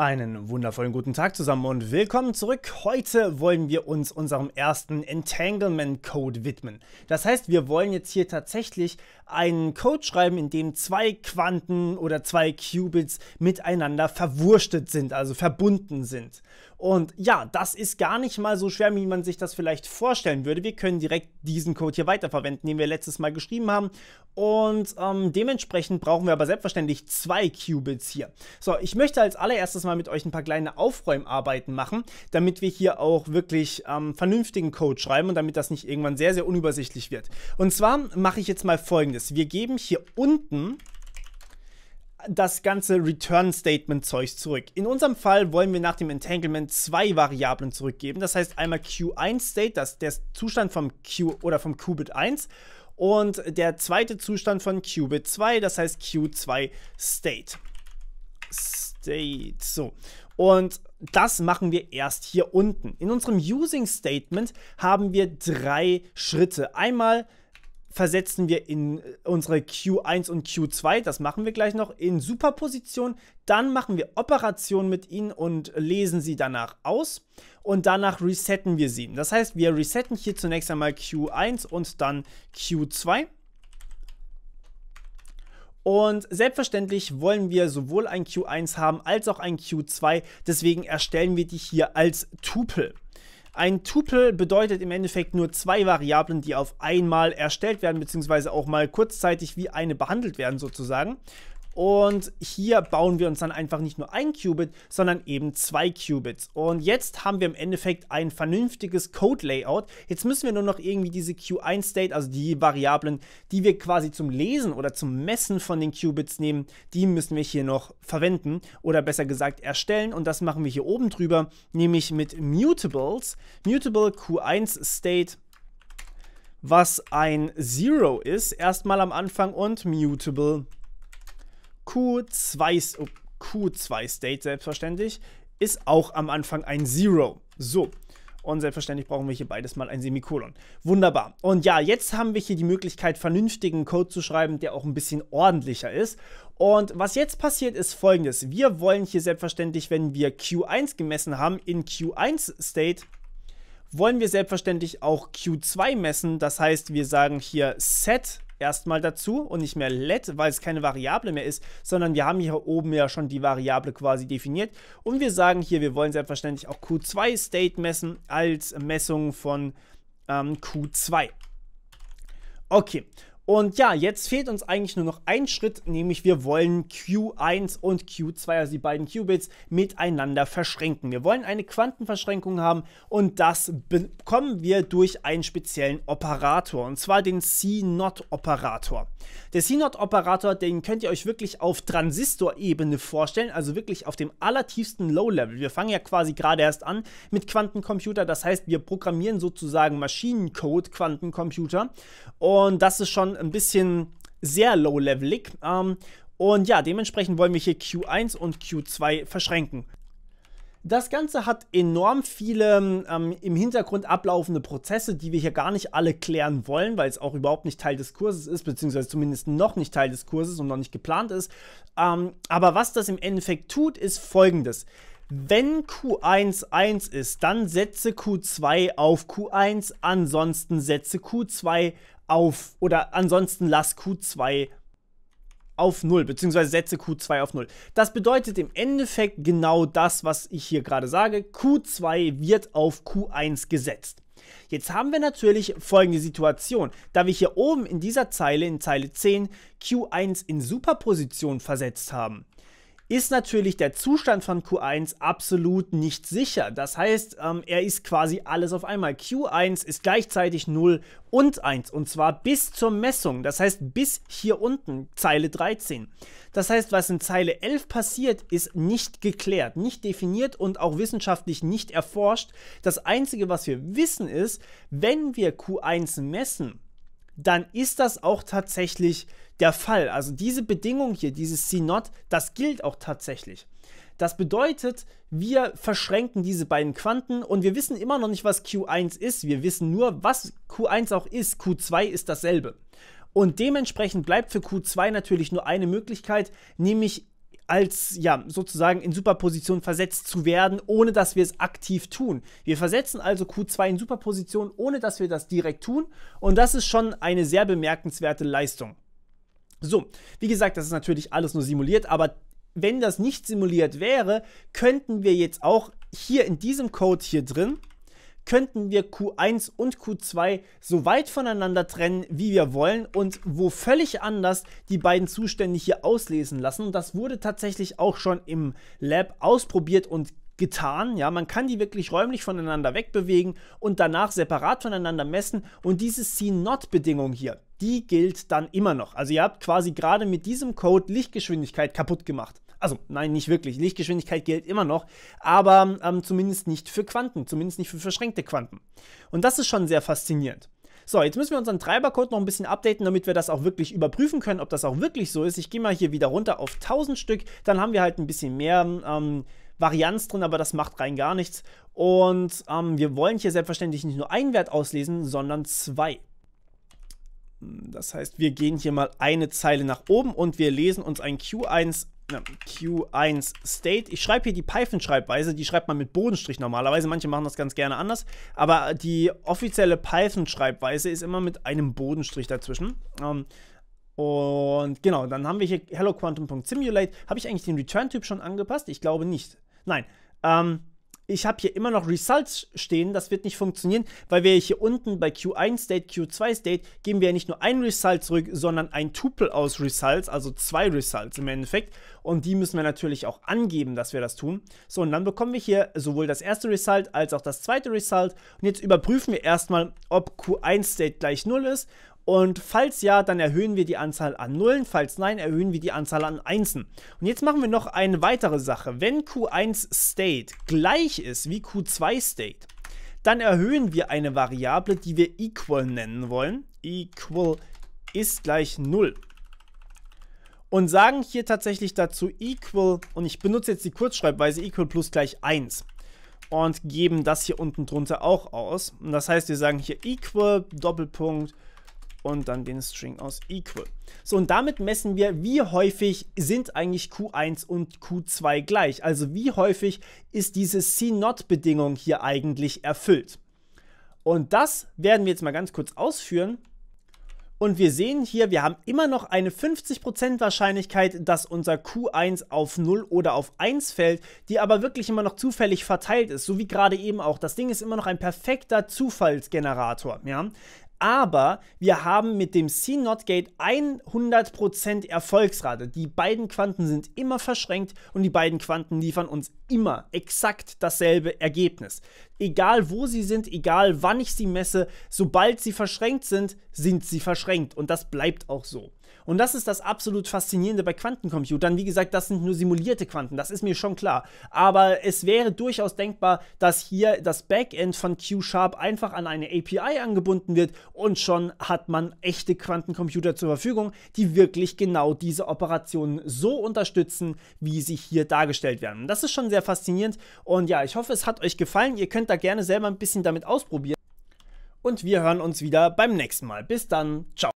Einen wundervollen guten Tag zusammen und willkommen zurück. Heute wollen wir uns unserem ersten Entanglement Code widmen. Das heißt, wir wollen jetzt hier tatsächlich einen Code schreiben, in dem zwei Quanten oder zwei Qubits miteinander verwurstet sind, also verbunden sind. Und ja, das ist gar nicht mal so schwer, wie man sich das vielleicht vorstellen würde. Wir können direkt diesen Code hier weiterverwenden, den wir letztes Mal geschrieben haben. Und ähm, dementsprechend brauchen wir aber selbstverständlich zwei Qubits hier. So, ich möchte als allererstes mal mal mit euch ein paar kleine Aufräumarbeiten machen, damit wir hier auch wirklich ähm, vernünftigen Code schreiben und damit das nicht irgendwann sehr, sehr unübersichtlich wird. Und zwar mache ich jetzt mal folgendes. Wir geben hier unten das ganze Return Statement Zeug zurück. In unserem Fall wollen wir nach dem Entanglement zwei Variablen zurückgeben. Das heißt einmal Q1 State, das ist der Zustand vom Q oder vom Qubit 1 und der zweite Zustand von Qubit 2, das heißt Q2 State. State. So. Und das machen wir erst hier unten. In unserem Using Statement haben wir drei Schritte. Einmal versetzen wir in äh, unsere Q1 und Q2, das machen wir gleich noch, in Superposition. Dann machen wir Operationen mit ihnen und lesen sie danach aus. Und danach resetten wir sie. Das heißt, wir resetten hier zunächst einmal Q1 und dann Q2. Und selbstverständlich wollen wir sowohl ein Q1 haben als auch ein Q2. Deswegen erstellen wir die hier als Tupel. Ein Tupel bedeutet im Endeffekt nur zwei Variablen, die auf einmal erstellt werden, beziehungsweise auch mal kurzzeitig wie eine behandelt werden sozusagen. Und hier bauen wir uns dann einfach nicht nur ein Qubit, sondern eben zwei Qubits. Und jetzt haben wir im Endeffekt ein vernünftiges Code-Layout. Jetzt müssen wir nur noch irgendwie diese Q1-State, also die Variablen, die wir quasi zum Lesen oder zum Messen von den Qubits nehmen, die müssen wir hier noch verwenden oder besser gesagt erstellen. Und das machen wir hier oben drüber, nämlich mit Mutables. Mutable Q1-State was ein Zero ist, erstmal am Anfang und mutable Q2, Q2 State selbstverständlich ist auch am Anfang ein Zero. So. Und selbstverständlich brauchen wir hier beides mal ein Semikolon. Wunderbar. Und ja, jetzt haben wir hier die Möglichkeit, vernünftigen Code zu schreiben, der auch ein bisschen ordentlicher ist. Und was jetzt passiert, ist folgendes. Wir wollen hier selbstverständlich, wenn wir Q1 gemessen haben, in Q1-State, wollen wir selbstverständlich auch Q2 messen. Das heißt, wir sagen hier set erstmal dazu und nicht mehr let, weil es keine Variable mehr ist, sondern wir haben hier oben ja schon die Variable quasi definiert und wir sagen hier, wir wollen selbstverständlich auch Q2-State messen als Messung von ähm, Q2. Okay, und ja, jetzt fehlt uns eigentlich nur noch ein Schritt, nämlich wir wollen Q1 und Q2, also die beiden Qubits, miteinander verschränken. Wir wollen eine Quantenverschränkung haben und das bekommen wir durch einen speziellen Operator, und zwar den C-Not-Operator. Der C-Not-Operator, den könnt ihr euch wirklich auf Transistorebene vorstellen, also wirklich auf dem allertiefsten Low-Level. Wir fangen ja quasi gerade erst an mit Quantencomputer, das heißt, wir programmieren sozusagen Maschinencode Quantencomputer und das ist schon ein bisschen sehr low-levelig. Ähm, und ja, dementsprechend wollen wir hier Q1 und Q2 verschränken. Das Ganze hat enorm viele ähm, im Hintergrund ablaufende Prozesse, die wir hier gar nicht alle klären wollen, weil es auch überhaupt nicht Teil des Kurses ist, beziehungsweise zumindest noch nicht Teil des Kurses und noch nicht geplant ist. Ähm, aber was das im Endeffekt tut, ist folgendes. Wenn Q1 1 ist, dann setze Q2 auf Q1, ansonsten setze Q2 auf oder ansonsten lass Q2 auf 0, beziehungsweise setze Q2 auf 0. Das bedeutet im Endeffekt genau das, was ich hier gerade sage. Q2 wird auf Q1 gesetzt. Jetzt haben wir natürlich folgende Situation. Da wir hier oben in dieser Zeile, in Zeile 10, Q1 in Superposition versetzt haben, ist natürlich der Zustand von Q1 absolut nicht sicher. Das heißt, ähm, er ist quasi alles auf einmal. Q1 ist gleichzeitig 0 und 1 und zwar bis zur Messung, das heißt bis hier unten, Zeile 13. Das heißt, was in Zeile 11 passiert, ist nicht geklärt, nicht definiert und auch wissenschaftlich nicht erforscht. Das Einzige, was wir wissen, ist, wenn wir Q1 messen, dann ist das auch tatsächlich der Fall. Also diese Bedingung hier, dieses C-Not, das gilt auch tatsächlich. Das bedeutet, wir verschränken diese beiden Quanten und wir wissen immer noch nicht, was Q1 ist. Wir wissen nur, was Q1 auch ist. Q2 ist dasselbe. Und dementsprechend bleibt für Q2 natürlich nur eine Möglichkeit, nämlich als ja sozusagen in Superposition versetzt zu werden, ohne dass wir es aktiv tun. Wir versetzen also Q2 in Superposition, ohne dass wir das direkt tun und das ist schon eine sehr bemerkenswerte Leistung. So, wie gesagt, das ist natürlich alles nur simuliert, aber wenn das nicht simuliert wäre, könnten wir jetzt auch hier in diesem Code hier drin könnten wir Q1 und Q2 so weit voneinander trennen, wie wir wollen und wo völlig anders die beiden Zustände hier auslesen lassen. Und das wurde tatsächlich auch schon im Lab ausprobiert und getan. Ja, man kann die wirklich räumlich voneinander wegbewegen und danach separat voneinander messen. Und diese C-Not-Bedingung hier, die gilt dann immer noch. Also ihr habt quasi gerade mit diesem Code Lichtgeschwindigkeit kaputt gemacht. Also nein, nicht wirklich. Lichtgeschwindigkeit gilt immer noch, aber ähm, zumindest nicht für Quanten, zumindest nicht für verschränkte Quanten. Und das ist schon sehr faszinierend. So, jetzt müssen wir unseren Treibercode noch ein bisschen updaten, damit wir das auch wirklich überprüfen können, ob das auch wirklich so ist. Ich gehe mal hier wieder runter auf 1000 Stück, dann haben wir halt ein bisschen mehr ähm, Varianz drin, aber das macht rein gar nichts. Und ähm, wir wollen hier selbstverständlich nicht nur einen Wert auslesen, sondern zwei. Das heißt, wir gehen hier mal eine Zeile nach oben und wir lesen uns ein Q1 Q1 State. Ich schreibe hier die Python-Schreibweise, die schreibt man mit Bodenstrich normalerweise. Manche machen das ganz gerne anders. Aber die offizielle Python-Schreibweise ist immer mit einem Bodenstrich dazwischen. Ähm, und genau, dann haben wir hier HelloQuantum.simulate. Habe ich eigentlich den Return-Typ schon angepasst? Ich glaube nicht. Nein. Ähm, ich habe hier immer noch Results stehen, das wird nicht funktionieren, weil wir hier unten bei Q1 State, Q2 State geben wir ja nicht nur ein Result zurück, sondern ein Tupel aus Results, also zwei Results im Endeffekt. Und die müssen wir natürlich auch angeben, dass wir das tun. So, und dann bekommen wir hier sowohl das erste Result als auch das zweite Result. Und jetzt überprüfen wir erstmal, ob Q1 State gleich 0 ist und falls ja, dann erhöhen wir die Anzahl an Nullen, falls nein, erhöhen wir die Anzahl an Einsen. Und jetzt machen wir noch eine weitere Sache. Wenn Q1 State gleich ist wie Q2 State, dann erhöhen wir eine Variable, die wir equal nennen wollen. Equal ist gleich 0 und sagen hier tatsächlich dazu equal, und ich benutze jetzt die Kurzschreibweise equal plus gleich 1 und geben das hier unten drunter auch aus. Und das heißt, wir sagen hier equal Doppelpunkt und dann den String aus equal. So, und damit messen wir, wie häufig sind eigentlich Q1 und Q2 gleich. Also wie häufig ist diese C-Not-Bedingung hier eigentlich erfüllt. Und das werden wir jetzt mal ganz kurz ausführen. Und wir sehen hier, wir haben immer noch eine 50% Wahrscheinlichkeit, dass unser Q1 auf 0 oder auf 1 fällt, die aber wirklich immer noch zufällig verteilt ist, so wie gerade eben auch. Das Ding ist immer noch ein perfekter Zufallsgenerator, ja aber wir haben mit dem C-Not-Gate 100% Erfolgsrate. Die beiden Quanten sind immer verschränkt und die beiden Quanten liefern uns immer exakt dasselbe Ergebnis. Egal wo sie sind, egal wann ich sie messe, sobald sie verschränkt sind, sind sie verschränkt und das bleibt auch so. Und das ist das absolut Faszinierende bei Quantencomputern. Wie gesagt, das sind nur simulierte Quanten, das ist mir schon klar. Aber es wäre durchaus denkbar, dass hier das Backend von Q-Sharp einfach an eine API angebunden wird und schon hat man echte Quantencomputer zur Verfügung, die wirklich genau diese Operationen so unterstützen, wie sie hier dargestellt werden. Das ist schon sehr faszinierend und ja, ich hoffe, es hat euch gefallen. Ihr könnt da gerne selber ein bisschen damit ausprobieren. Und wir hören uns wieder beim nächsten Mal. Bis dann, ciao.